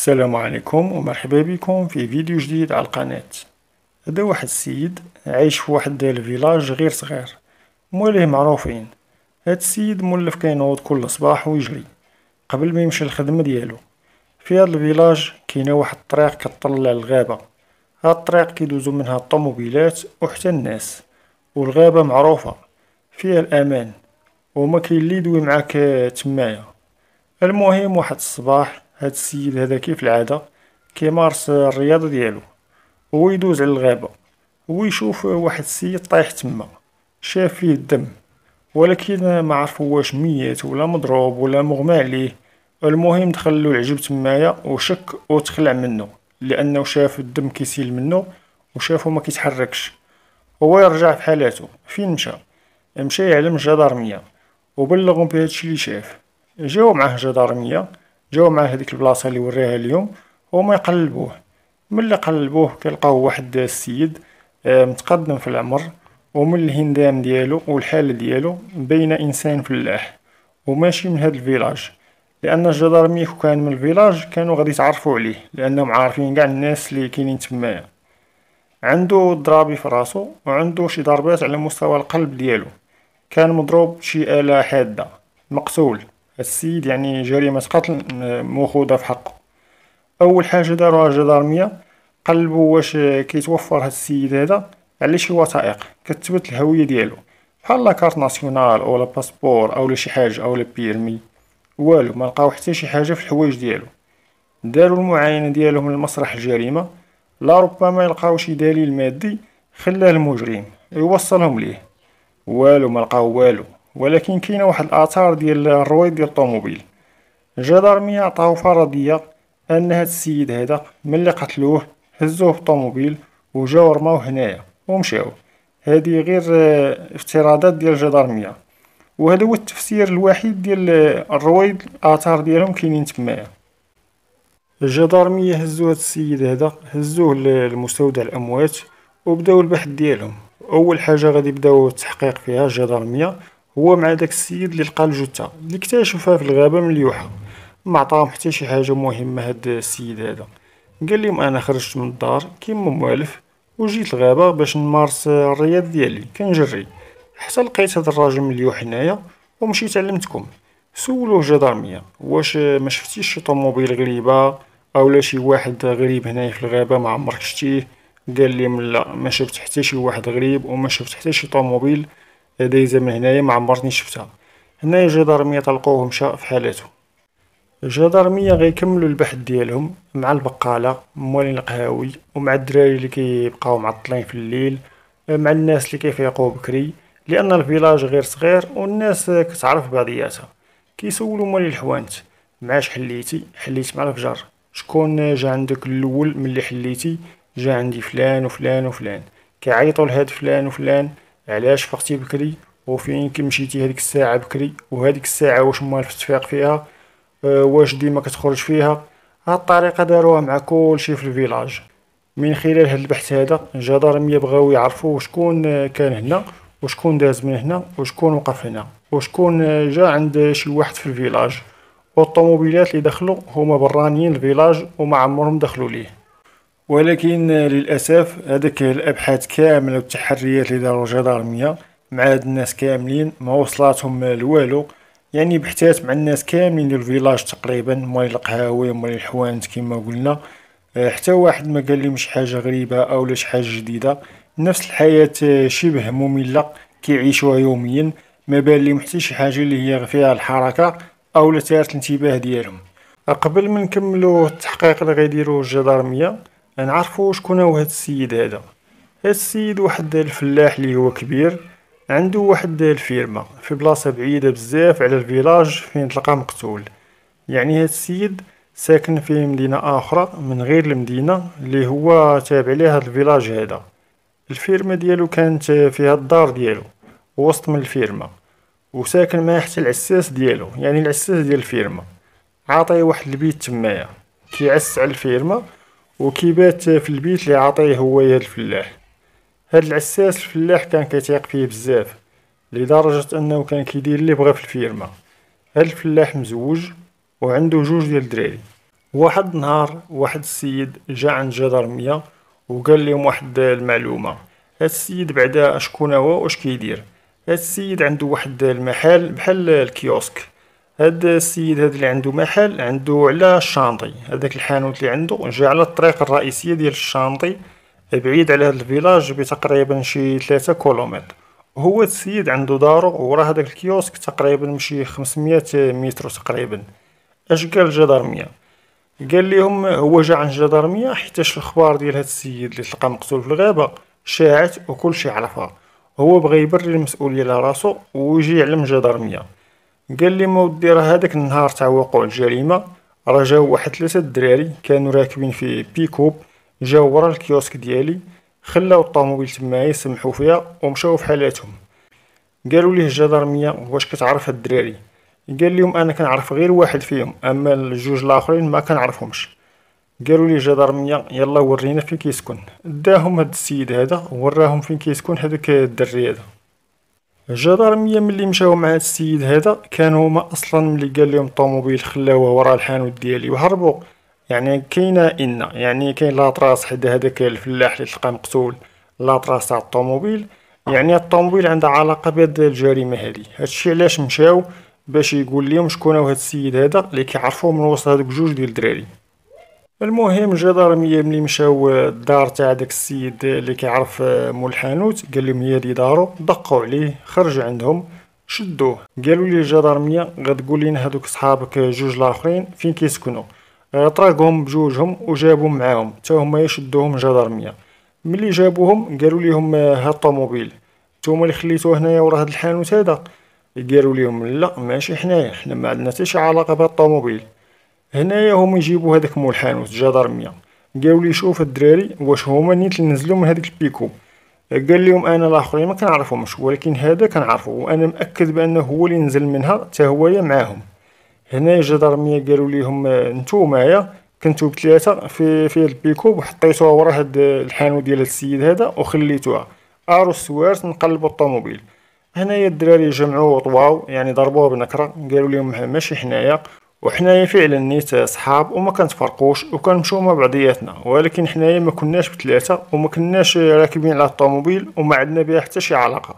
السلام عليكم ومرحبا بكم في فيديو جديد على القناة هذا واحد السيد عايش في واحد الفيلاج غير صغير مواليه معروفين هاد السيد مولف كينوض كل صباح ويجري قبل ما يمشي الخدمة ديالو في هاد الفيلاج كاينه واحد الطريق كطلع للغابة هاد الطريق كيدوزو منها الطوموبيلات وحتى الناس والغابة معروفة فيها الأمان وما كاين اللي يدوي معاك تمايا المهم واحد الصباح هاد السيد هذا كيف العاده كيمارس الرياضه ديالو هو يدوز على الغابه هو يشوف واحد السيد طايح تما شاف فيه الدم ولكن ما عرف واش ميت ولا مضروب ولا مغمى عليه المهم دخل له العجب تمايا وشك وتخلع منه لانه شاف الدم كيسيل منه وشافه ما كيتحركش هو يرجع في حالاته فين مشى مشى يعلم الجدارميه وبلغهم الشيء اللي شاف جاو معاه جدارميه جاو مع هذيك البلاصه اللي وريها اليوم هما يقلبوه ملي قلبوه كيلقاو واحد السيد آه، متقدم في العمر ومن الهندام ديالو والحال ديالو بين انسان فلاح وماشي من هاد الفيلاج لان الجدارمي كان من الفيلاج كانوا غادي يتعرفوا عليه لانهم عارفين كاع الناس اللي كاينين تمايا عنده ضرابي في راسو وعنده شي ضربات على مستوى القلب ديالو كان مضروب شي آلة حادة مقتول السيد يعني جريمة قتل مخوضة في حقه أول حاجة داروها الجدارمية قلبوا واش كيتوفر هاد السيد هذا على شي وثائق كتبت الهوية ديالو بحال لاكارت ناسيونال أو لاباسبور باسبور أو شي حاجة أو بيرمي والو ما لقاو حتى شي حاجة في الحوايج ديالو داروا المعاينة ديالهم من الجريمة لا ربما يلقاو شي دليل مادي خلاه المجرم يوصلهم ليه والو ما لقاو والو ولكن كاينه واحد الاثار ديال الرويد ديال الطوموبيل الجدارميه عطاو فرضيه ان هاد السيد هذا ملي قتلوه هزوه الطوموبيل وجاو رماوه هنايا ومشاو هذه غير آه، افتراضات ديال الجدارميه وهذا هو التفسير الوحيد ديال آه، الرويد الاثار ديالهم كاينين تمايا الجدارميه هزو هاد السيد هذا هزوه للمستودع الاموات وبداو البحث ديالهم اول حاجه غادي يبداو التحقيق فيها الجدارميه هو مع داك السيد اللي لقى الجثه اللي اكتشفها في الغابه مليوحه ما عطاهم حتى شي حاجه مهمه هاد السيد هذا قال لهم انا خرجت من الدار كيما موالف وجيت الغابه باش نمارس الرياض ديالي كنجري حتى لقيت هاد الراجل مليوح هنايا ومشيت علمتكم سولوه جدارمية واش ما شفتيش شي طوموبيل غريبة اولا شي واحد غريب هنايا في الغابة ما عمرك شتيه قال لي لا ما شفت حتى شي واحد غريب وما شفت حتى شي طوموبيل دايزة من هنايا ما عمرتني شفتها هنايا الجدارمية طلقوه شاء في حالته الجدارمية غيكملوا البحث ديالهم مع البقالة موالين القهاوي ومع الدراري اللي كيبقاو معطلين في الليل مع الناس اللي كيفيقوا بكري لان الفيلاج غير صغير والناس كتعرف بعضياتها كيسولوا مالي الحوانت معاش حليتي حليت مع الفجر شكون جا عندك الاول ملي حليتي جا عندي فلان وفلان وفلان كيعيطوا لهاد فلان وفلان علاش فقتي بكري وفين كمشيتي هذيك الساعه بكري وهذيك الساعه واش موالف التفيق فيها أه واش ديما كتخرج فيها هاد الطريقه داروها مع كلشي في الفيلاج من خلال هاد البحث هذا مية بغاو يعرفوا شكون كان هنا وشكون داز من هنا وشكون وقف هنا وشكون جا عند شي واحد في الفيلاج والطوموبيلات اللي دخلوا هما برانيين الفيلاج وما عمرهم دخلوا ليه ولكن للاسف هذيك الابحاث كامله والتحريات اللي داروا الجدارميه مع هاد الناس كاملين ما وصلاتهم لوالو يعني بحثات مع الناس كاملين ديال الفيلاج تقريبا مول القهاوي مول الحوانت كما قلنا آه، حتى واحد ما قال لي شي حاجه غريبه اولا شي حاجه جديده نفس الحياه آه، شبه ممله كيعيشوها يوميا ما بان لي حتى شي حاجه اللي هي فيها الحركه اولا تارت الانتباه ديالهم قبل ما نكملوا التحقيق اللي غيديروا الجدارميه نعرفو شكون هو هاد السيد هذا هاد السيد واحد الفلاح اللي هو كبير عنده واحد الفيرما في بلاصه بعيده بزاف على الفيلاج فين تلقى مقتول يعني هاد السيد ساكن في مدينه اخرى من غير المدينه اللي هو تابع ليها هاد الفيلاج هذا الفيرما ديالو كانت فيها الدار ديالو وسط من الفيرما وساكن معاه حتى العساس ديالو يعني العساس ديال الفيرما عاطيه واحد البيت تمايا كيعس على الفيرما وكيبات في البيت اللي عاطيه هو هاد الفلاح هاد العساس الفلاح كان كيتيق فيه بزاف لدرجة انه كان كيدير اللي بغا في الفيرما هاد الفلاح مزوج وعنده جوج ديال الدراري واحد النهار واحد السيد جا عند جدرمية وقال لهم واحد المعلومة هاد السيد بعدا شكون هو واش كيدير هاد السيد عنده واحد المحل بحال الكيوسك هاد السيد هاد اللي عنده محل عنده على الشانطي هذاك الحانوت اللي عنده جا على الطريق الرئيسيه ديال الشانطي بعيد على هاد الفيلاج بتقريبا شي 3 كيلومتر هو السيد عنده دارو ورا هذاك الكيوسك تقريبا شي 500 متر تقريبا اش قال الجدرمية قال لهم هو جا عن الجدرمية حيتاش الاخبار ديال هاد السيد اللي تلقى مقتول في الغابه شاعت وكلشي عرفها هو بغى يبرر المسؤوليه على راسو ويجي يعلم الجدرمية قال لي مودي راه هذاك النهار تاع وقوع الجريمه راه جاو واحد ثلاثه الدراري كانوا راكبين في بيكوب جاو ورا الكيوسك ديالي خلاو الطوموبيل تمايا سمحوا فيها ومشاو في حالاتهم قالوا ليه الجدرميه واش كتعرف هاد الدراري قال لهم انا كنعرف غير واحد فيهم اما الجوج الاخرين ما كنعرفهمش قالوا لي الجدرميه يلا ورينا فين كيسكن داهم هاد السيد هذا وراهم فين كيسكن هذاك الدري هذا الجدارمية ملي مشاو مع السيد هذا كان هما اصلا ملي قال لهم الطوموبيل خلاوه وراء الحانوت ديالي وهربوا يعني كاينه ان يعني كاين لاطراس حدا هذاك الفلاح اللي تلقى مقتول لاطراس تاع الطوموبيل يعني الطوموبيل عندها علاقه بهاد الجريمه هذه هادشي علاش مشاو باش يقول لهم شكون هو هاد السيد هذا اللي كيعرفوه من وسط هادوك جوج ديال الدراري المهم جدارمية ملي مشاو الدار تاع داك السيد اللي كيعرف مول الحانوت قال لهم هي دي دارو دقوا عليه خرج عندهم شدوه قالوا لي الجدارمية غتقول لنا هذوك صحابك جوج الاخرين فين كيسكنوا آه، طراقهم بجوجهم وجابوهم معاهم حتى هما يشدوهم الجدارمية ملي جابوهم قالوا لهم آه، هاد الطوموبيل نتوما اللي خليتوه هنايا ورا هاد الحانوت هذا قالوا لهم لا ماشي حنايا حنا ما عندنا حتى شي علاقه بهاد الطوموبيل هنايا هما يجيبو هذاك مول الحانوت الجدرمية قالوا لي شوف الدراري واش هما نيت نزلوا من هذيك البيكو قال لهم انا الاخرين ما كنعرفهمش ولكن هذا كنعرفه وانا مأكد بانه هو اللي نزل منها حتى هويا معاهم هنا الجدرمية قالوا لهم معايا كنتو بثلاثة في في البيكوب وحطيتوها ورا هاد الحانوت ديال هاد السيد هذا وخليتوها ارو السوارت نقلبوا الطوموبيل هنايا الدراري جمعوا وطواو يعني ضربوه بنكره قالوا لهم ماشي حنايا وحنايا فعلا نيت صحاب وما كنتفرقوش وكنمشيو مع بعضياتنا ولكن حنايا ما كناش بثلاثه وما كناش راكبين على الطوموبيل وما عندنا بها حتى شي علاقه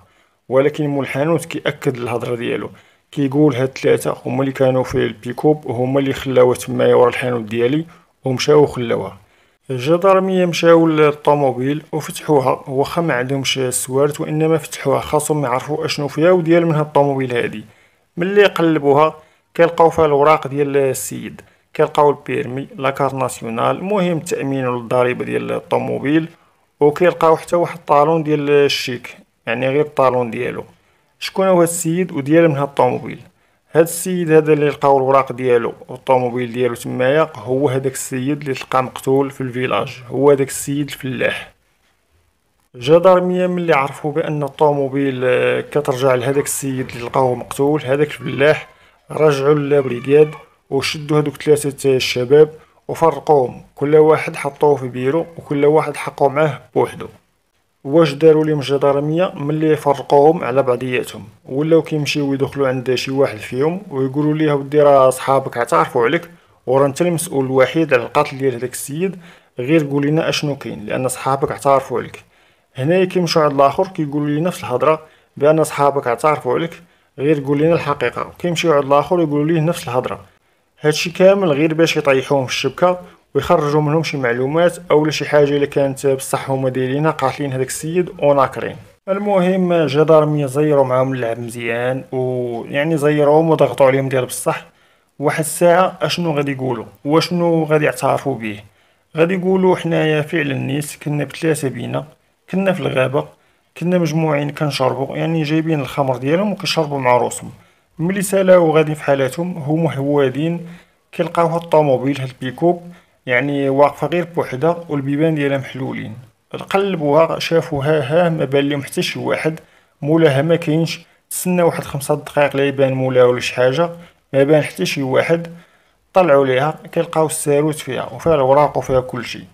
ولكن مول الحانوت كيأكد الهضره ديالو كيقول هاد الثلاثه هما اللي كانوا في البيكوب وهما اللي خلاوها تمايا ورا الحانوت ديالي ومشاو خلاوها الجدرمية مشاو للطوموبيل وفتحوها واخا ما عندهمش السوارت وانما فتحوها خاصهم يعرفوا اشنو فيها وديال من هاد الطوموبيل هادي ملي قلبوها كيلقاو فيها الوراق ديال السيد كيلقاو البيرمي لاكار ناسيونال المهم التامين الضريبة ديال الطوموبيل وكيلقاو حتى واحد الطالون ديال الشيك يعني غير الطالون ديالو شكون هو السيد وديال من هاد الطوموبيل هاد السيد هذا اللي لقاو الوراق ديالو والطوموبيل ديالو تمايا هو هذاك السيد اللي تلقى مقتول في الفيلاج هو هذاك السيد الفلاح جا ملي عرفوا بان الطوموبيل آه، كترجع لهذاك السيد اللي لقاوه مقتول هذاك الفلاح رجعوا للبريغاد وشدوا هذوك ثلاثة الشباب وفرقوهم كل واحد حطوه في بيرو وكل واحد حقوا معاه بوحدو واش داروا لهم جدارميه ملي فرقوهم على بعضياتهم ولاو كيمشيو يدخلوا عند شي واحد فيهم ويقولوا ليه ودي راه صحابك اعترفوا عليك ورا انت المسؤول الوحيد على القتل ديال هذاك السيد غير قول لنا اشنو كاين لان صحابك اعترفوا عليك هنايا كيمشيو عند الاخر كيقولوا لي نفس الهضره بان صحابك اعترفوا عليك غير قول لنا الحقيقه وكيمشي يعود لاخر يقولوا ليه نفس الهضره هادشي كامل غير باش يطيحوهم في الشبكه ويخرجوا منهم شي معلومات اولا شي حاجه اللي كانت بصح هما دايرينها قاتلين هذاك السيد وناكرين المهم جدارمية زيرو معاهم اللعب مزيان ويعني زيروهم وضغطوا عليهم ديال بصح واحد الساعة اشنو غادي يقولوا واشنو غادي يعترفوا به غادي يقولوا حنايا فعلا نيس كنا بثلاثة بينا كنا في الغابة كنا مجموعين كنشربو يعني جايبين الخمر ديالهم وكنشربو مع روسهم ملي سالاو غادي في حالاتهم هما هوادين كيلقاو هاد الطوموبيل هاد البيكوب يعني واقفه غير بوحدها والبيبان ديالها محلولين قلبوها شافوها ها ما بان لهم حتى شي واحد مولاها ما كاينش تسنى واحد خمسة دقائق لا يبان مولاها ولا شي حاجه ما بان حتى شي واحد طلعوا ليها كيلقاو الساروت فيها وفيها الوراق وفيها كلشي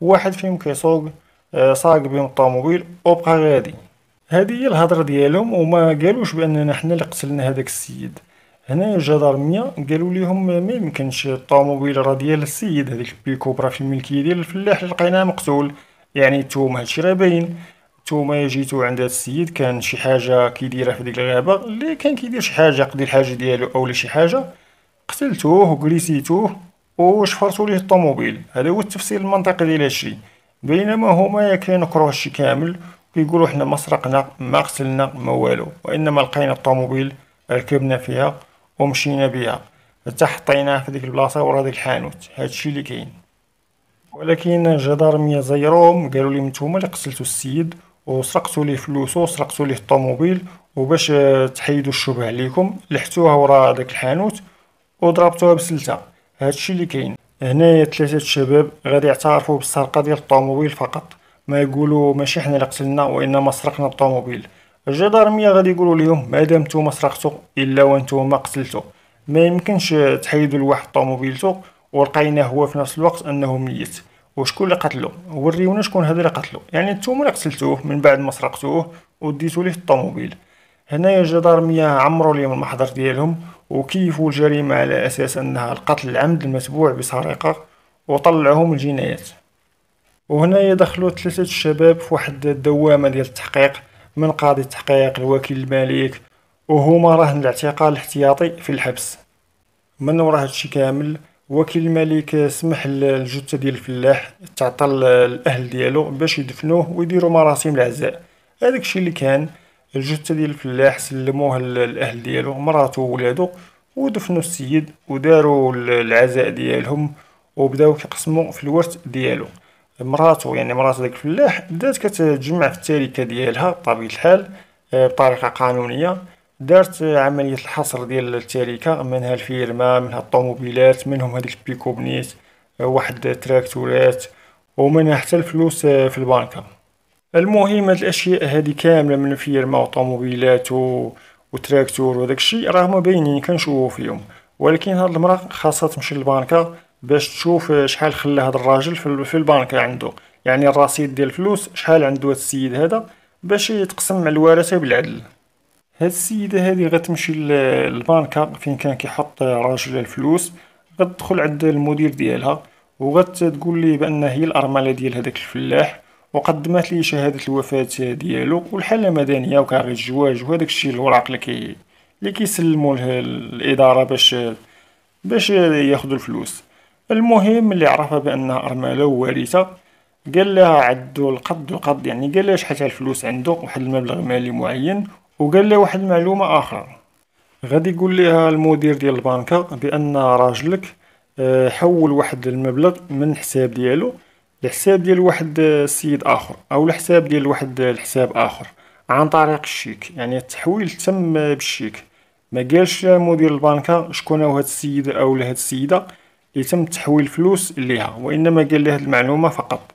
واحد فيهم كيسوق ساق آه، بهم الطوموبيل وبقى غادي هذه هي الهضره ديالهم وما قالوش باننا حنا اللي قتلنا هذاك السيد هنا الجدارمية قالوا لهم ما يمكنش الطوموبيل راه ديال السيد هذيك البيكوب راه في الملكيه ديال الفلاح اللي لقيناه مقتول يعني التوم هادشي راه باين التومه جيتو عند هاد السيد كان شي حاجه كيديرها في ديك الغابه اللي كان كيدير شي حاجه قضي الحاجه ديالو اولا شي حاجه قتلتوه وكريسيتوه وشفرتو ليه الطوموبيل هذا هو التفسير المنطقي ديال هادشي بينما هما ياكلين كروش كامل ويقولوا احنا ما سرقنا ما غسلنا ما والو وانما لقينا الطوموبيل ركبنا فيها ومشينا بها حتى حطيناها في ديك البلاصه ورا ديك الحانوت هادشي اللي كاين ولكن جدارمية زيروم قالوا لي نتوما اللي قتلتوا السيد وسرقتوا ليه فلوسو وسرقتوا ليه الطوموبيل وباش تحيدوا الشبهه عليكم لحتوها ورا داك الحانوت وضربتوها بسلته هادشي اللي كاين هنايا ثلاثة شباب غادي يعترفوا بالسرقة ديال الطوموبيل فقط ما يقولوا ماشي حنا اللي قتلنا وانما سرقنا الطوموبيل الجدارمية غادي يقولوا لهم مادام نتوما سرقتو الا وانتوما ما قتلتو ما يمكنش تحيدوا لواحد طوموبيلتو ولقينا هو في نفس الوقت انه ميت وشكون اللي قتلو وريونا شكون هذا اللي قتلو يعني نتوما اللي قتلتوه من بعد ما سرقتوه وديتو ليه الطوموبيل هنايا الجدارمية عمرو ليهم المحضر ديالهم وكيفوا الجريمة على أساس أنها القتل العمد المتبوع بسرقة وطلعوهم الجنايات وهنا يدخلوا ثلاثة الشباب في واحد الدوامة ديال التحقيق من قاضي التحقيق الوكيل الملك وهما رهن الاعتقال الاحتياطي في الحبس من ورا هادشي كامل وكيل الملك سمح للجثة ديال الفلاح تعطل الأهل ديالو باش يدفنوه ويديروا مراسم العزاء هذاك الشيء اللي كان الجثه ديال الفلاح سلموها الاهل ديالو مراته وولادو ودفنوا السيد وداروا العزاء ديالهم وبداو كيقسموا في الورث ديالو مراتو يعني مرات داك الفلاح بدات كتجمع في التركه ديالها بطبيعه الحال آه، بطريقه قانونيه دارت عمليه الحصر ديال التركه منها الفيرما منها الطوموبيلات منهم هذيك البيكوبنيت آه، واحد التراكتورات ومنها حتى الفلوس آه، في البنكه المهم هاد الاشياء هادي كامله من فيرما وطوموبيلات وتراكتور وداك الشيء راهما باينين كنشوفو فيهم ولكن هاد المراه خاصها تمشي للبنكه باش تشوف شحال خلى هاد الراجل في البنكه عنده يعني الرصيد ديال الفلوس شحال عنده هاد السيد هذا باش يتقسم مع الورثه بالعدل هاد السيده هادي غتمشي للبنكه فين كان كيحط راجل الفلوس غتدخل عند المدير ديالها وغتقول ليه بان هي الارمله ديال هذاك الفلاح وقدمت لي شهاده الوفاه ديالو والحاله مدنيه وكاري الزواج وهذاك الشيء الوراق اللي كي اللي كيسلموا لها الاداره باش باش ياخذوا الفلوس المهم اللي عرفها بانها ارمله ووارثه قال لها عدو القد القد يعني قال لها شحال الفلوس عنده واحد المبلغ مالي معين وقال لها واحد المعلومه اخرى غادي يقول لها المدير ديال البنكه بان راجلك آه، حول واحد المبلغ من حساب ديالو الحساب ديال واحد السيد اخر او الحساب ديال واحد الحساب اخر عن طريق الشيك يعني التحويل تم بالشيك ما قالش مدير البنكه شكون هو هاد السيد او هاد السيده اللي تم تحويل فلوس ليها وانما قال لها المعلومه فقط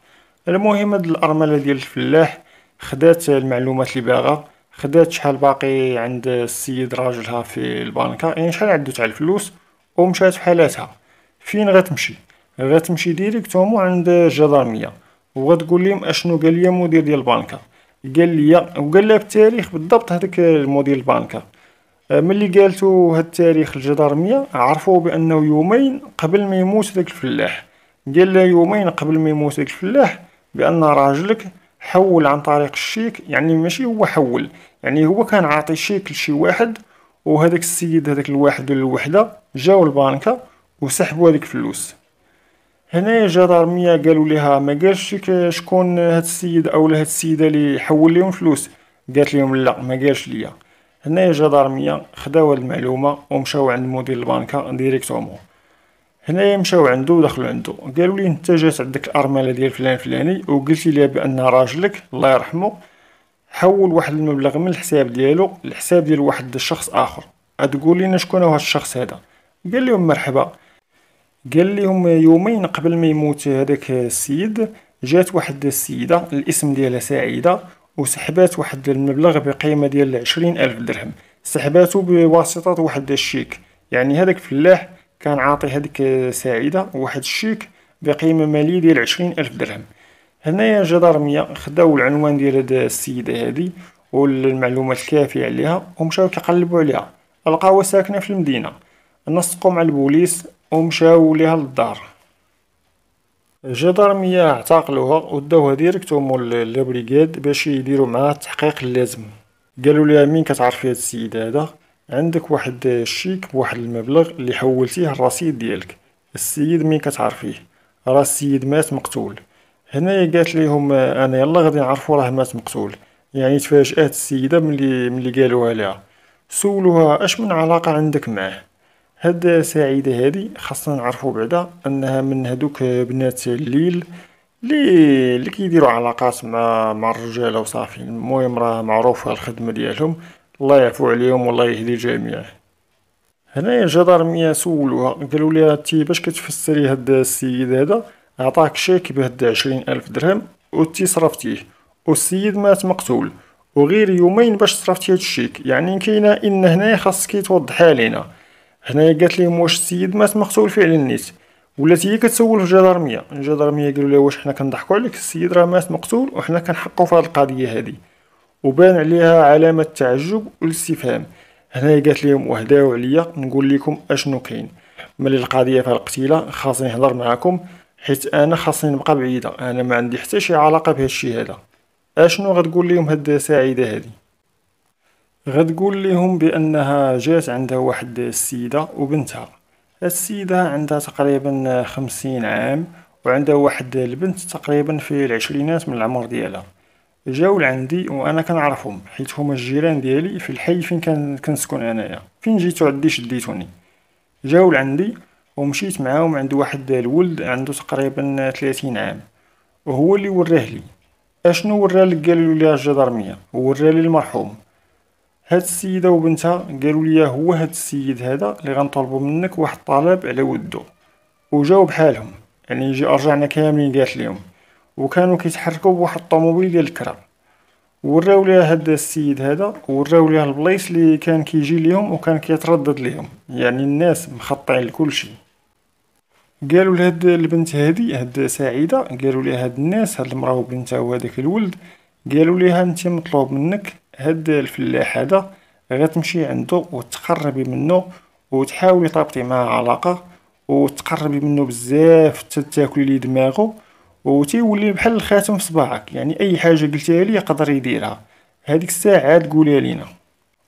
المهم هاد الارمله ديال الفلاح خدات المعلومات اللي باغا خدات شحال باقي عند السيد راجلها في البنكه يعني شحال عدت على الفلوس ومشات في حالاتها فين غتمشي غتمشي ديريكتومون عند الجدارمية وغتقول لهم اشنو قال لي مدير ديال البنكة قال لي وقال لها بالتاريخ بالضبط هذاك المدير البنكة ملي قالتو هاد التاريخ الجدارمية عرفوا بانه يومين قبل ما يموت داك الفلاح قال لها يومين قبل ما يموت داك الفلاح بان راجلك حول عن طريق الشيك يعني ماشي هو حول يعني هو كان عاطي شيك لشي واحد وهذاك السيد هذاك الواحد ولا الوحده جاو البنكه وسحبوا هذيك الفلوس هنا جدارمية قالوا لها ما قالش شكون هاد السيد او هاد السيدة اللي حول لهم فلوس قالت لهم لا ما قالش ليا هنا جدارمية خداو هاد المعلومة ومشاو عند مدير البنكة ديريكتومون هنايا مشاو عندو ودخلو عندو قالوا لي انت جات عندك الارمله ديال فلان فلاني وقلتي لي بان راجلك الله يرحمه حول واحد المبلغ من الحساب ديالو لحساب ديال واحد الشخص اخر تقول لنا شكون هو الشخص هذا قال لهم مرحبا قال لهم يومين قبل ما يموت هذاك السيد جات واحد السيدة الاسم ديالها سعيدة وسحبات واحد المبلغ بقيمة ديال عشرين ألف درهم سحباتو بواسطة واحد الشيك يعني هذاك الفلاح كان عاطي هذيك سعيدة واحد الشيك بقيمة مالية ديال عشرين ألف درهم هنايا الجدارميه خداو العنوان ديال هاد السيدة هادي والمعلومات الكافية عليها ومشاو كيقلبو عليها لقاوها ساكنة في المدينة نسقوا مع البوليس ومشاو ليها للدار جدارمية دارمية اعتقلوها وداوها ديريكت هما لابريغاد باش يديرو معاها التحقيق اللازم قالوا ليها مين كتعرفي هاد السيد هذا عندك واحد الشيك بواحد المبلغ اللي حولتيه الرصيد ديالك السيد مين كتعرفيه راه السيد مات مقتول هنايا قالت ليهم انا يلا غادي نعرفو راه مات مقتول يعني تفاجات السيده ملي ملي قالوها لها سولوها اش من علاقه عندك معاه هاد سعيدة هادي خاصنا نعرفو بعدا انها من هادوك بنات الليل لي لي كيديرو علاقات مع مع الرجاله وصافي المهم راه معروفه الخدمه ديالهم الله يعفو عليهم والله يهدي الجميع هنايا الجدارميه سولوها قالوا ليها تي باش كتفسري هاد السيد هذا عطاك شيك بهاد عشرين الف درهم و تي صرفتيه و السيد مات مقتول وغير يومين باش صرفتي هاد الشيك يعني كاينه ان هنايا خاصك توضحها لينا هنايا قالت لهم واش السيد مات مقتول فعلا نيت ولات هي كتسول في الجدرميه الجدرميه قالوا لها واش حنا كنضحكوا عليك السيد راه مات مقتول وحنا كنحقوا في هذه القضيه هذه وبان عليها علامه تعجب والاستفهام هنايا قالت لهم وهداو عليا نقول لكم اشنو كاين ملي القضيه في القتيله خاصني نهضر معاكم حيت انا خاصني نبقى بعيده انا ما عندي حتى شي علاقه بهذا الشيء هذا اشنو غتقول لهم هاد السعيده هذه غتقول لهم بانها جات عندها واحد السيده وبنتها السيده عندها تقريبا خمسين عام وعندها واحد البنت تقريبا في العشرينات من العمر ديالها جاو لعندي وانا كنعرفهم حيت هما الجيران ديالي في الحي فين كان كنسكن انايا فين جيتو عندي شديتوني جاو لعندي ومشيت معاهم عند واحد الولد عنده تقريبا 30 عام وهو اللي وراه لي اشنو وراه لك قالوا لي الجدرميه وراه لي المرحوم هاد السيده وبنتها قالوا لي هو هاد السيد هذا اللي غنطلبوا منك واحد الطلب على ودو وجاو بحالهم يعني يجي رجعنا كاملين قالت لهم وكانوا كيتحركوا بواحد الطوموبيل ديال الكرا وراو ليها هاد السيد هذا وراو ليها البلايص اللي كان كيجي ليهم وكان كيتردد ليهم يعني الناس مخطعين لكل شيء قالوا لهاد البنت هادي هاد سعيده قالوا ليها هاد الناس هاد المراه وبنتها وهذاك الولد قالوا ليها انت مطلوب منك هاد الفلاح هذا غتمشي عنده وتقربي منه وتحاولي تربطي معاه علاقه وتقربي منه بزاف حتى تاكلي ليه دماغه وتيولي بحال الخاتم في صباعك يعني اي حاجه قلتيها ليه يقدر يديرها هذيك الساعه تقولها لينا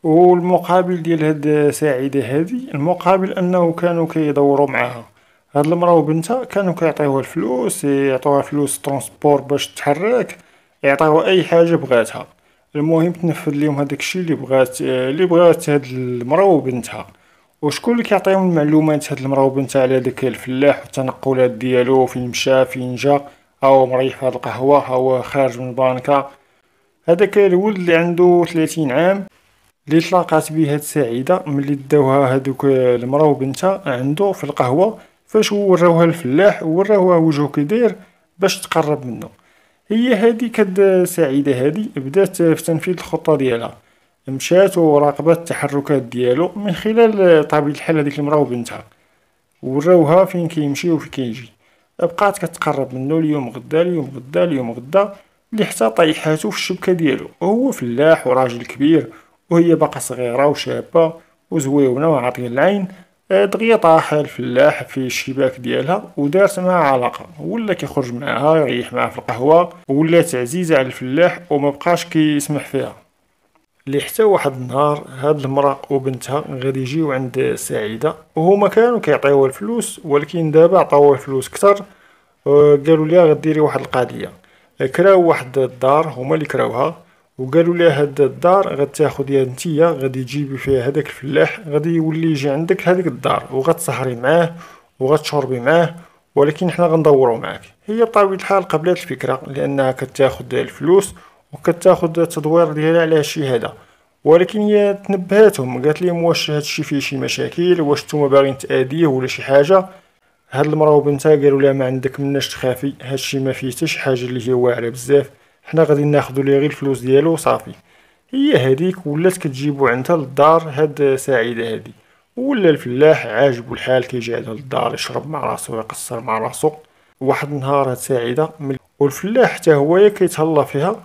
والمقابل ديال هاد سعيده هادي المقابل انه كانوا كيدوروا معاها هاد المراه وبنتها كانوا كيعطيوها الفلوس يعطوها فلوس ترونسبور باش تتحرك يعطيوها اي حاجه بغاتها المهم تنفذ ليهم هذاك الشيء اللي بغات اللي بغات هاد المرا وبنتها وشكون اللي كيعطيهم المعلومات هاد المرا وبنتها على داك الفلاح والتنقلات ديالو فين مشى فين جا او مريح في هاد القهوه هاو خارج من البنكه هذاك الولد اللي عنده 30 عام اللي تلاقات به هاد سعيدة ملي داوها هادوك المرا وبنتها عنده في القهوة فاش وراوها الفلاح وراوها وجهو كدير باش تقرب منه هي هذه كد سعيدة هذه بدات في تنفيذ الخطة ديالها مشات وراقبت التحركات ديالو من خلال طبيعة الحال هذيك المرا وبنتها وراوها فين كيمشي وفين كيجي بقات كتقرب منه اليوم غدا اليوم غدا اليوم غدا اللي حتى طيحاتو في الشبكه ديالو وهو فلاح وراجل كبير وهي باقا صغيره وشابه وزويونه وعاطيه العين دغيا طاح الفلاح في الشباك ديالها ودارت معها علاقة ولا كيخرج معها يريح معها في القهوة ولات عزيزة على الفلاح وما بقاش كيسمح فيها اللي حتى واحد النهار هاد المرأة وبنتها غادي يجيو عند سعيدة وهما كانوا كيعطيوها الفلوس ولكن دابا عطاوها الفلوس كتر آه، قالوا ليها غديري واحد القضية كراو واحد الدار هما اللي كراوها وقالوا لي هاد الدار يا نتيا غادي تجيبي فيها هذاك الفلاح غادي يولي يجي عندك هذيك الدار وغتسهري معاه وغتشربي معاه ولكن حنا غندورو معاك هي بطبيعه الحال قبلت الفكره لانها كتاخد الفلوس وكتاخد التدوير ديالها على الشهاده ولكن هي تنبهاتهم قالت لهم واش هادشي فيه شي مشاكل واش نتوما باغيين تاديه ولا شي حاجه هاد المراه وبنتها قالوا لها ما عندك مناش تخافي هادشي ما فيه حتى شي حاجه اللي هي واعره بزاف حنا غادي ناخذ ليه غير الفلوس ديالو وصافي هي هذيك ولات كتجيبو عندها للدار هاد سعيده هادي ولا الفلاح عاجبو الحال كيجي عندها للدار يشرب مع راسو يقصر مع راسو واحد النهار هاد سعيده والفلاح حتى هو كيتهلا فيها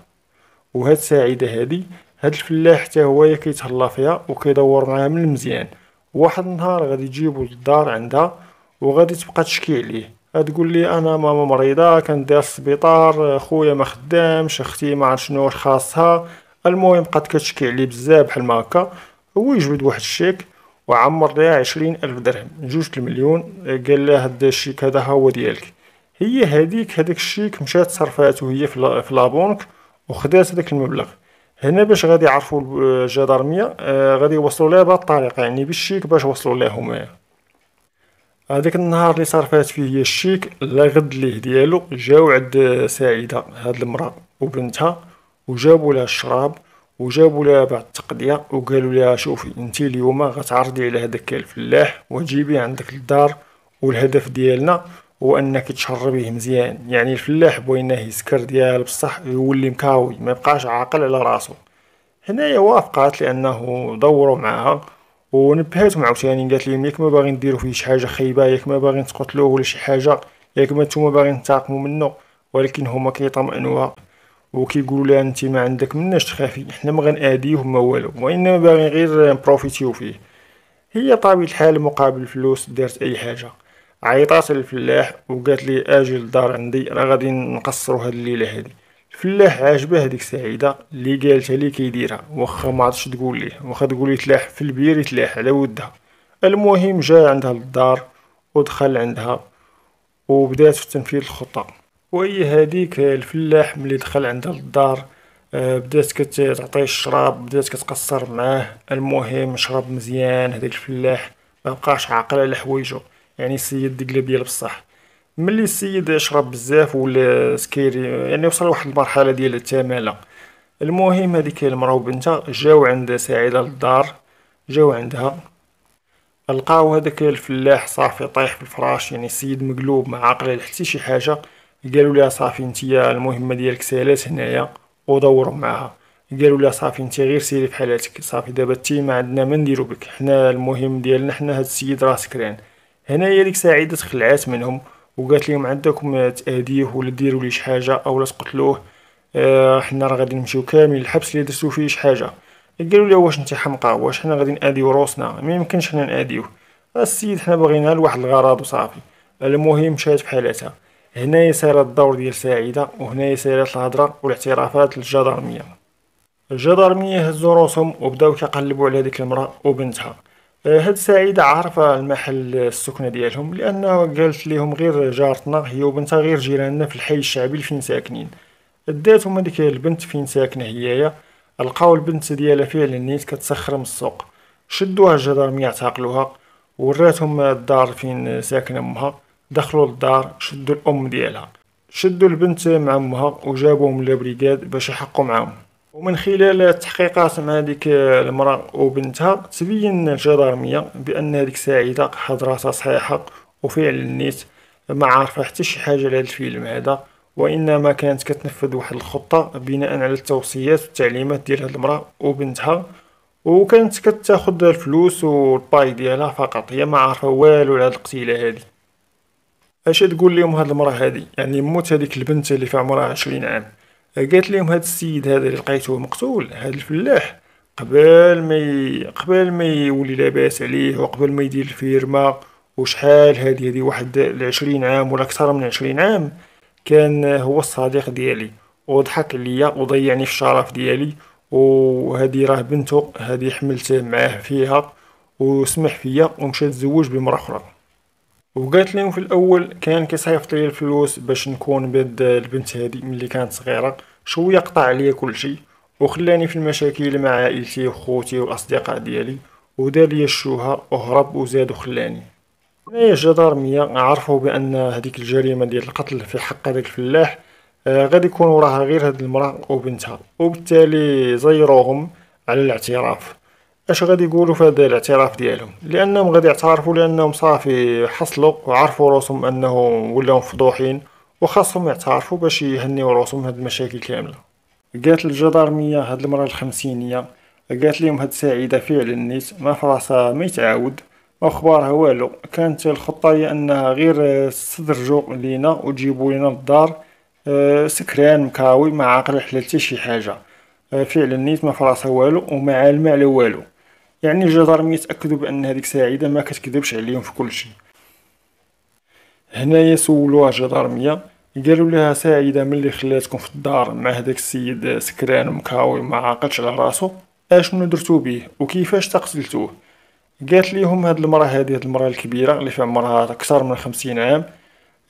وهاد سعيده هادي هاد الفلاح حتى هو كيتهلا فيها وكيدور معاها من المزيان واحد النهار غادي يجيبو للدار عندها وغادي تبقى تشكي عليه تقول لي انا ماما مريضه كندير السبيطار خويا ما خدامش اختي ما عرف شنو خاصها المهم بقات كتشكي علي بزاف بحال ما هكا هو يجبد واحد الشيك وعمر ليها عشرين الف درهم جوج المليون قال لها هاد الشيك هذا هو ديالك هي هذيك هذاك الشيك مشات صرفاتو هي في لابونك وخدات هذاك المبلغ هنا باش غادي يعرفوا الجدارميه آه، غادي يوصلوا لها بهاد الطريقه يعني بالشيك باش وصلوا لها هما هذاك النهار اللي صرفات فيه فيه الشيك لا غد ليه ديالو جاو عند سعيده هاد المراه وبنتها وجابوا لها الشراب وجابوا لها بعض التقضيه وقالوا لها شوفي انت اليوم غتعرضي على هذاك الفلاح وتجيبي عندك الدار والهدف ديالنا هو انك تشربيه مزيان يعني الفلاح بويناه يسكر ديال بصح يولي مكاوي ما بقاش عاقل على راسو هنايا وافقات لانه دوروا معها مع عاوتاني قالت لي ياك ما باغي نديرو فيه شي حاجه خايبه ياك ما باغي تقتلوه ولا شي حاجه ياك ما نتوما باغي نتاقمو منه ولكن هما كيطمئنوها وكيقولوا لها انت ما عندك مناش تخافي حنا ما غناديوه ما والو وانما باغي غير نبروفيتيو فيه هي طابي الحال مقابل فلوس دارت اي حاجه عيطات للفلاح وقالت لي اجي للدار عندي راه غادي نقصروا هاد الليله هادي فلاح عاجبه هذيك السعيده اللي قالت ليه كيديرها واخا ما عرفتش تقول ليه واخا تقول تلاح في البير يتلاح على ودها المهم جا عندها للدار ودخل عندها وبدات في تنفيذ الخطه وهي هذيك الفلاح ملي دخل عندها للدار آه، بدات كتعطيه الشراب بدات كتقصر معاه المهم شرب مزيان هذيك الفلاح مبقاش عاقل على حوايجو يعني السيد ديال بصح ملي السيد يشرب بزاف ولا سكيري يعني وصل لواحد المرحله ديال التماله المهم هذيك المرا وبنتها جاو عند سعيده للدار جاو عندها لقاو هذاك الفلاح صافي طايح في الفراش يعني السيد مقلوب ما عاقل حتى شي حاجه قالوا لها صافي نتيا المهمه ديالك سالات هنايا ودوروا معاها قالوا لها صافي انت غير سيري في حالاتك صافي دابا تي ما عندنا ما نديرو بك حنا المهم ديالنا حنا هاد السيد راه سكران هنايا ديك سعيده تخلعات منهم وقالت لهم عندكم تاديه ولا ديروا ليه شي حاجه اولا تقتلوه اه حنا راه غادي نمشيو كامل الحبس اللي درتو فيه شي حاجه قالوا لي واش انت حمقى واش حنا غادي ناديو روسنا ما يمكنش حنا ناديوه السيد حنا بغينا لواحد الغرض وصافي المهم مشات بحالاتها هنايا سارت الدور ديال سعيده وهنا سارت الهضره والاعترافات للجدارميه الجدارميه هزو روسهم وبداو كيقلبوا على ديك المراه وبنتها آه، هاد سعيدة عارفة المحل السكنة ديالهم لأن قالت ليهم غير جارتنا هي وبنتها غير جيراننا في الحي الشعبي اللي فين ساكنين داتهم هاديك البنت فين ساكنة هيايا لقاو البنت ديالها فعلا نيت كتسخر من السوق شدوها الجدرم يعتقلوها وراتهم الدار فين ساكنة امها دخلوا الدار شدوا الام ديالها شدوا البنت مع امها وجابوهم لابريكاد باش يحقوا معاهم ومن خلال التحقيقات مع هذيك المرأة وبنتها تبين الجدارمية بأن هذيك سعيدة حضراتها صحيحة وفعلا نيت ما عارفة حتى شي حاجة لهذا الفيلم هذا وإنما كانت كتنفذ واحد الخطة بناء على التوصيات والتعليمات ديال هاد المرأة وبنتها وكانت كتاخد الفلوس والباي ديالها فقط هي ما عارفة والو على هاد القتيلة هادي اش تقول لهم هاد المرأة هادي يعني موت هاديك البنت اللي في عمرها عشرين عام قالت لهم هذا السيد هذا اللي لقيته مقتول هذا الفلاح قبل ما قبل ما يولي لاباس عليه وقبل ما يدير الفيرما وشحال هذه هذه واحد العشرين عام ولا أكثر من عشرين عام كان هو الصديق ديالي وضحك عليا وضيعني في الشرف ديالي وهذه راه بنته هذه حملته معاه فيها وسمح فيا ومشى تزوج بمرأة أخرى وقالت لهم في الأول كان كيصيفط لي الفلوس باش نكون بيد البنت هذه ملي كانت صغيرة شويه قطع عليا كلشي وخلاني في المشاكل مع عائلتي وخوتي والاصدقاء ديالي ودار لي الشوهه وهرب وزاد وخلاني جدار ميا عرفوا بأن هذيك الجريمة ديال القتل في حق هذاك الفلاح آه غادي يكون وراها غير هاد المرأة وبنتها وبالتالي زيروهم على الاعتراف اش غادي يقولوا في هذا الاعتراف ديالهم لانهم غادي يعترفوا لانهم صافي حصلوا وعرفوا راسهم انهم ولاو فضوحين وخاصهم يعترفوا باش يهنيو راسهم هاد المشاكل كامله قالت الجدارميه هاد المراه الخمسينيه قالت لهم هاد سعيده فعلا نيت ما فراسها ما يتعاود ما اخبارها والو كانت الخطه هي انها غير تستدرجوا لينا وتجيبوا لينا الدار آه، سكران مكاوي ما عاقل حتى شي حاجه آه، فعلا نيت ما فراسها والو وما عالمه على والو يعني الجدارميه تاكدوا بان هذيك سعيده ما كتكذبش عليهم في كل شيء هنايا سولوها الجدارمية قالوا لها سعيدة من اللي خلاتكم في الدار مع هداك السيد سكران ومكاوي ما عاقلش على راسو اشنو درتو بيه وكيفاش تقتلتوه قالت ليهم هاد المراه هادي هاد المراه الكبيره اللي في عمرها اكثر من خمسين عام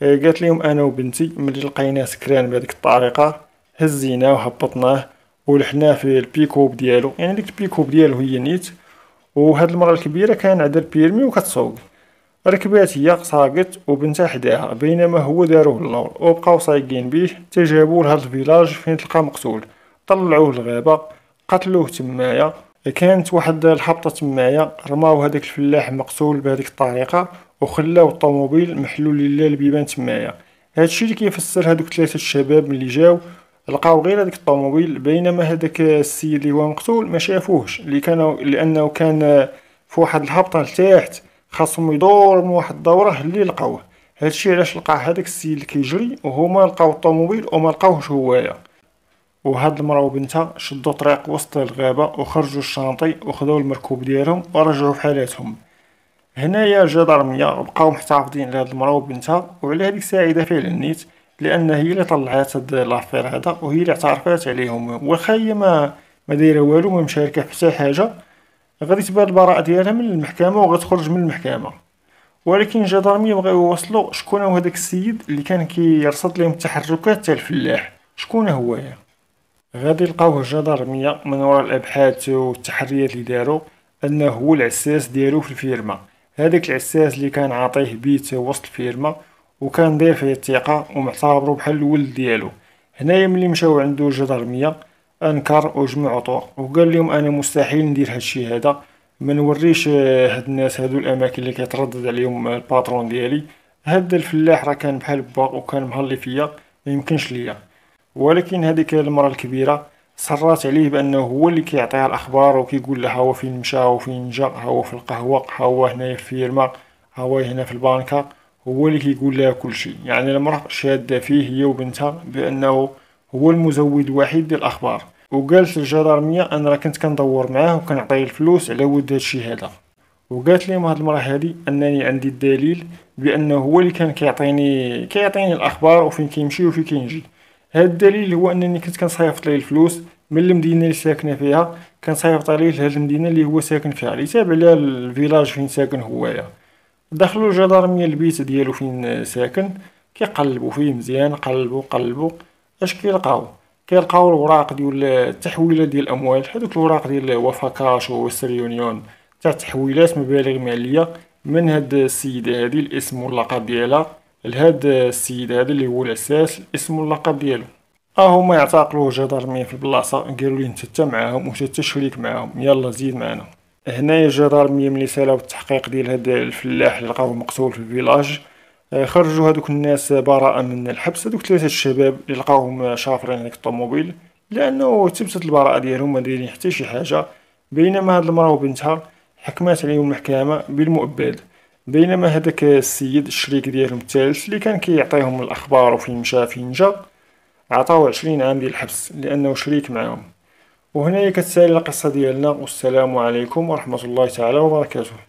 آه، قالت ليهم انا وبنتي ملي لقيناه سكران بهذيك الطريقه هزيناه وهبطناه ولحناه في البيكوب ديالو يعني ديك البيكوب ديالو هي نيت وهاد المراه الكبيره كان عندها البيرمي وكتسوق ركبات هي ساقط وبنتها حداها بينما هو داروه اللور وبقاو صايقين بيه تجابوه لهاد الفيلاج فين تلقى مقتول طلعوه الغابة قتلوه تمايا كانت واحد الحبطة تمايا رماو هذاك الفلاح مقتول بهذيك الطريقة وخلاو الطوموبيل محلول لله البيبان تمايا هادشي اللي كيفسر هادوك ثلاثة الشباب اللي جاو لقاو غير هداك الطوموبيل بينما هذاك السيد اللي هو مقتول ما شافوهش اللي كانوا لانه كان في واحد الهبطة لتحت خاصهم يدور من واحد الدوره اللي لقاوه هادشي علاش لقى هذاك السيد اللي كيجري وهما لقاو الطوموبيل وما لقاوهش هوايا وهاد المرا وبنتها شدوا طريق وسط الغابه وخرجوا الشانطي وخذوا المركوب ديالهم ورجعوا حالاتهم هنايا الجدرميه بقاو محتفظين هاد المرا وبنتها وعلى هذيك سعيده فعلا نيت لان هي اللي طلعت هاد لافير هذا وهي اللي اعترفات عليهم واخا هي ما ما دايره والو ما مشاركه حتى حاجه غادي تبان البراءة ديالها من المحكمة وغتخرج من المحكمة ولكن الجدارمية بغاو يوصلوا شكون هو داك السيد اللي كان كيرصد لهم التحركات تاع الفلاح شكون هو يا غادي لقاوه الجدارمية من وراء الابحاث والتحريات اللي داروا انه هو العساس ديالو في الفيرما هذاك العساس اللي كان عاطيه بيت وسط الفيرما وكان داير فيه الثقه ومعتبره بحال الولد ديالو هنايا ملي مشاو عندو الجدارمية انكر وجمع عطور وقال لهم انا مستحيل ندير هادشي هذا ما نوريش آه، هاد الناس هادو الاماكن اللي كيتردد عليهم آه، الباترون ديالي هاد الفلاح راه كان بحال با وكان مهلي فيا ما يمكنش ليا ولكن هذيك المره الكبيره صرات عليه بانه هو اللي كيعطيها الاخبار وكيقول لها هو فين مشى وفين جا هو في القهوه هو هنايا في الفيرما هو هنا في البنكه هو اللي كيقول لها كل شيء يعني المراه شاده فيه هي وبنتها بانه هو المزود الوحيد ديال الاخبار وقالت للجدارميه انا راه كنت كندور معاه وكنعطيه الفلوس على ود هادشي هذا وقالت لي هاد المره هادي انني عندي الدليل بانه هو اللي كان كيعطيني كيعطيني الاخبار وفين كيمشي وفين كينجي هاد الدليل هو انني كنت كنصيفط ليه الفلوس من المدينه اللي ساكنه فيها كنصيفط عليه لهاد المدينه اللي هو ساكن فيها اللي تابع لها الفيلاج فين ساكن هويا دخلوا الجدارميه البيت ديالو فين ساكن كيقلبوا فيه مزيان قلبوا قلبوا اش كيلقاو كيلقاو الوراق ديال التحويلات ديال الاموال هذوك الوراق ديال كاش وستر يونيون تاع تحويلات مبالغ ماليه من هاد السيده هادي الاسم واللقب ديالها لهاد السيد هذا اللي هو الاساس الاسم واللقب ديالو هما يعتقلوه جدارمية في البلاصه قالوا لي انت حتى معاهم وانت حتى شريك معاهم يلا زيد معنا هنايا جدارمية ملي سالاو التحقيق ديال هاد الفلاح اللي لقاوه مقتول في الفيلاج آه، خرجوا هذوك الناس براءة من الحبس هذوك ثلاثة الشباب اللي لقاوهم شافرين هذاك الطوموبيل لأنه تثبتت البراءة ديالهم ما دايرين حتى شي حاجة بينما هاد المرأة وبنتها حكمات عليهم المحكمة بالمؤبد بينما هذاك السيد الشريك ديالهم الثالث اللي كان كيعطيهم الأخبار وفين مشى فين جا عطاو عشرين عام ديال الحبس لأنه شريك معاهم وهنايا كتسالي القصة ديالنا والسلام عليكم ورحمة الله تعالى وبركاته